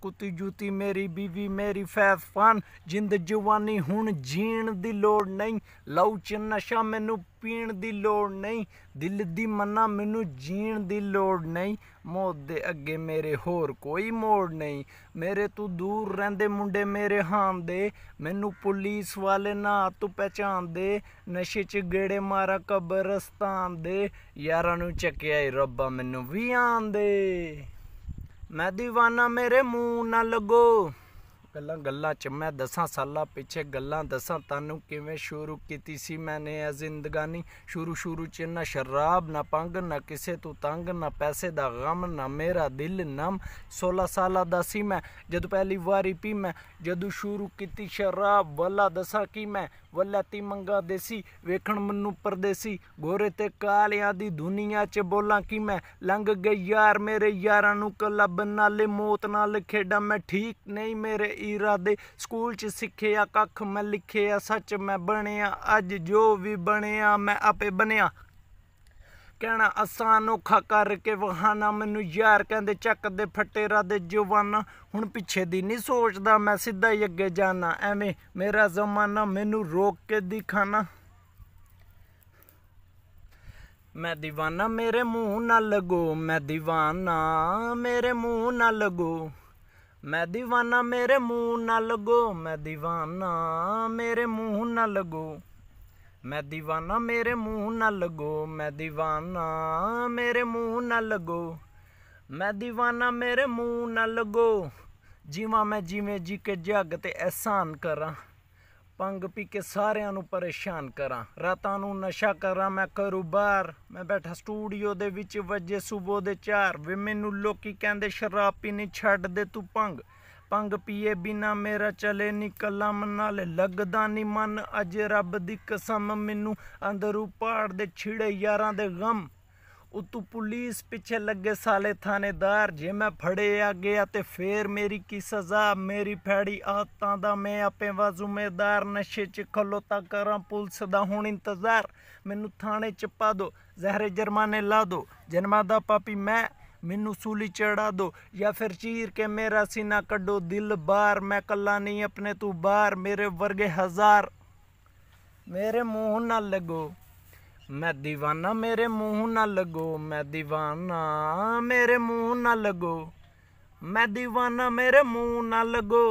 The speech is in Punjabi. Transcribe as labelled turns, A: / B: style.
A: ਕੁੱਤੀ ਜੂਤੀ ਮੇਰੀ ਬੀਵੀ ਮੇਰੀ ਫੈਸ ਫਨ ਜਿੰਦ ਜਵਾਨੀ ਹੁਣ ਜੀਣ ਦੀ ਲੋੜ ਨਹੀਂ ਲਉ ਚ ਨਸ਼ਾ ਮੈਨੂੰ ਪੀਣ ਦੀ ਲੋੜ ਨਹੀਂ ਦਿਲ ਦੀ ਮੰਨਾ ਮੈਨੂੰ ਜੀਣ ਦੀ ਲੋੜ ਨਹੀਂ ਮੌਤ ਦੇ ਅੱਗੇ ਮੇਰੇ ਹੋਰ ਕੋਈ ਮੋੜ ਨਹੀਂ ਮੇਰੇ ਤੋਂ ਦੂਰ ਰਹਿੰਦੇ ਮੁੰਡੇ ਮੇਰੇ ਹਾਂ ਦੇ ਮੈਨੂੰ ਪੁਲਿਸ ਵਾਲੇ ਨਾ ਤੂੰ ਪਹਿਚਾਣਦੇ ਨਸ਼ੇ ਚ ਗੇੜੇ ਮਾਰਾ ਕਬਰਸਤਾਨ ਦੇ ਯਾਰਾਂ ਨੂੰ ਚੱਕਿਆ ਏ ਰੱਬਾ ਮੈਨੂੰ ਵੀ ਆਂਦੇ ਮੈਂ دیਵਾਨਾ ਮੇਰੇ ਮੂੰਹ ਨਾ ਲੱਗੋ ਗੱਲਾਂ ਗੱਲਾਂ ਚ ਮੈਂ ਦਸਾਂ ਸਾਲਾਂ ਪਿੱਛੇ ਗੱਲਾਂ ਦਸਾਂ ਤਾਨੂੰ ਕਿਵੇਂ ਸ਼ੁਰੂ ਕੀਤੀ ਸੀ ਮੈਨੇ ਇਹ ਜ਼ਿੰਦਗਾਨੀ ਸ਼ੁਰੂ ਸ਼ੁਰੂ ਚ ਨਾ ਸ਼ਰਾਬ ਨਾ ਪੰਗ ਨਾ ਕਿਸੇ ਤੋਂ ਤੰਗ ਨਾ ਪੈਸੇ ਦਾ ਗਮ ਨਾ ਮੇਰਾ ਦਿਲ ਨਮ 16 ਸਾਲਾਂ ਦਾ ਸੀ ਮੈਂ ਜਦੋਂ ਪਹਿਲੀ ਵਾਰੀ ਪੀ ਮੈਂ ਜਦੋਂ ਸ਼ੁਰੂ ਕੀਤੀ ਸ਼ਰਾਬ ਵੱਲਾ ਦਸਾਂ ਕੀ ਮੈਂ ਵੱਲਾ ਤੀ ਮੰਗਾ ਦੇਸੀ ਵੇਖਣ ਮੈਨੂੰ ਪਰਦੇਸੀ ਗੋਰੇ ਤੇ ਕਾਲਿਆਂ ਦੀ ਦੁਨੀਆ ਚ ਬੋਲਾਂ ਕੀ ਮੈਂ ਲੰਘ ਗਈ ਯਾਰ ਮੇਰੇ ਯਾਰਾਂ ਨੂੰ ਕਲੱਬ ਨਾਲੇ ਮੌਤ ਨਾਲ ਖੇਡਾਂ ਮੈਂ ਠੀਕ ਨਹੀਂ ਮੇਰੇ ਇਰਾਦੇ ਸਕੂਲ 'ਚ ਸਿੱਖਿਆ ਕੱਖ ਮੈਂ ਲਿਖਿਆ ਸੱਚ ਮੈਂ ਬਣਿਆ ਅੱਜ ਜੋ ਵੀ ਬਣਿਆ ਮੈਂ ਆਪੇ ਬਣਿਆ ਕਹਿਣਾ ਆਸਾਨ ਔਖਾ ਕਰਕੇ ਵਹਾਨਾ ਮੈਨੂੰ ਯਾਰ ਕਹਿੰਦੇ ਚੱਕ ਦੇ ਫਟੇਰਾ ਦੇ ਜਵਾਨ ਹੁਣ ਪਿੱਛੇ ਦੀ ਨਹੀਂ ਸੋਚਦਾ ਮੈਂ ਸਿੱਧਾ ਹੀ ਅੱਗੇ ਜਾਣਾ ਐਵੇਂ ਮੇਰਾ ਜ਼ਮਾਨਾ ਮੈਨੂੰ ਰੋਕ ਕੇ ਦਿਖਾਣਾ ਮੈਂ دیਵਾਨਾ ਮੇਰੇ ਮੂੰਹ ਨਾਲ ਲਗੋ ਮੈਂ دیਵਾਨਾ ਮੇਰੇ ਮੂੰਹ ਨਾਲ ਲਗੋ ਮੈਂ دیਵਾਨਾ ਮੇਰੇ ਮੂੰਹ ਨਾਲ ਲਗੋ ਮੈਂ دیਵਾਨਾ ਮੇਰੇ ਮੂੰਹ ਨਾਲ ਲਗੋ ਮੈਂ دیਵਾਨਾ ਮੇਰੇ ਮੂੰਹ ਨਾਲ ਲਗੋ ਮੈਂ دیਵਾਨਾ ਮੇਰੇ ਮੂੰਹ ਨਾਲ ਲਗੋ ਮੈਂ دیਵਾਨਾ ਮੇਰੇ ਮੂੰਹ ਨਾਲ ਲਗੋ ਜਿਵੇਂ ਮੈਂ ਜਿਵੇਂ ਜੀ ਕੇ ਜੱਗ ਤੇ ਅਹਿਸਾਨ ਕਰਾਂ ਪੰਗ ਪੀ ਕੇ ਸਾਰਿਆਂ ਨੂੰ ਪਰੇਸ਼ਾਨ ਕਰਾਂ ਰਾਤਾਂ ਨੂੰ ਨਸ਼ਾ ਕਰਾਂ ਮੈਂ ਕਰੂਬਾਰ ਮੈਂ ਬੈਠਾ ਸਟੂਡੀਓ ਦੇ ਵਿੱਚ ਵਜੇ ਸੂਬੋ ਦੇ 4 ਵੇ ਮੈਨੂੰ ਲੋਕੀ ਕਹਿੰਦੇ ਸ਼ਰਾਬ ਪੀਣੀ ਛੱਡ ਦੇ ਤੂੰ ਪੰਗ ਪੰਗ ਪੀਏ ਬਿਨਾ ਮੇਰਾ ਚਲੇ ਨੀ ਕਲਮ ਨਾਲ ਲੱਗਦਾ ਨੀ ਮਨ ਅਜ ਰੱਬ ਦੀ ਕਸਮ ਮੈਨੂੰ ਅੰਦਰੋਂ ਪਾੜ ਦੇ ਛਿੜੇ ਯਾਰਾਂ ਦੇ ਗਮ ਉਤੋਂ ਪੁਲਿਸ ਪਿੱਛੇ ਲੱਗੇ ਸਾਲੇ ਥਾਣੇਦਾਰ ਜੇ ਮੈਂ ਫੜੇ ਆ ਗਿਆ ਤੇ ਫੇਰ ਮੇਰੀ ਕੀ ਸਜ਼ਾ ਮੇਰੀ ਫੈੜੀ ਆਤਾਂ ਦਾ ਮੈਂ ਆਪੇ ਵਾ ਜ਼ਿੰਮੇਦਾਰ ਨਸ਼ੇ 'ਚ ਖਲੋਤਾ ਕਰਾਂ ਪੁਲਿਸ ਦਾ ਹੁਣ ਇੰਤਜ਼ਾਰ ਮੈਨੂੰ ਥਾਣੇ 'ਚ ਪਾ ਦੋ ਜ਼ਹਿਰੇ ਜਰਮਾਨੇ ਲਾ ਦੋ ਜਨਮਾ ਦਾ ਪਾਪੀ ਮੈਂ ਮੈਨੂੰ ਸੂਲੀ ਚੜਾ ਦੋ ਜਾਂ ਫਿਰ ਚੀਰ ਕੇ ਮੇਰਾ ਸੀਨਾ ਕੱਢੋ ਦਿਲ ਬਾਰ ਮੈਂ ਕੱਲਾ ਨਹੀਂ ਆਪਣੇ ਤੂੰ ਬਾਰ ਮੇਰੇ ਵਰਗੇ ਹਜ਼ਾਰ ਮੇਰੇ ਮੂੰਹ ਨਾਲ ਲੱਗੋ ਮੈਂ دیਵਾਨਾ ਮੇਰੇ ਮੂੰਹ ਨਾ ਲਗੋ ਮੈਂ دیਵਾਨਾ ਮੇਰੇ ਮੂੰਹ ਨਾ ਲਗੋ ਮੈਂ دیਵਾਨਾ ਮੇਰੇ ਮੂੰਹ ਨਾ ਲਗੋ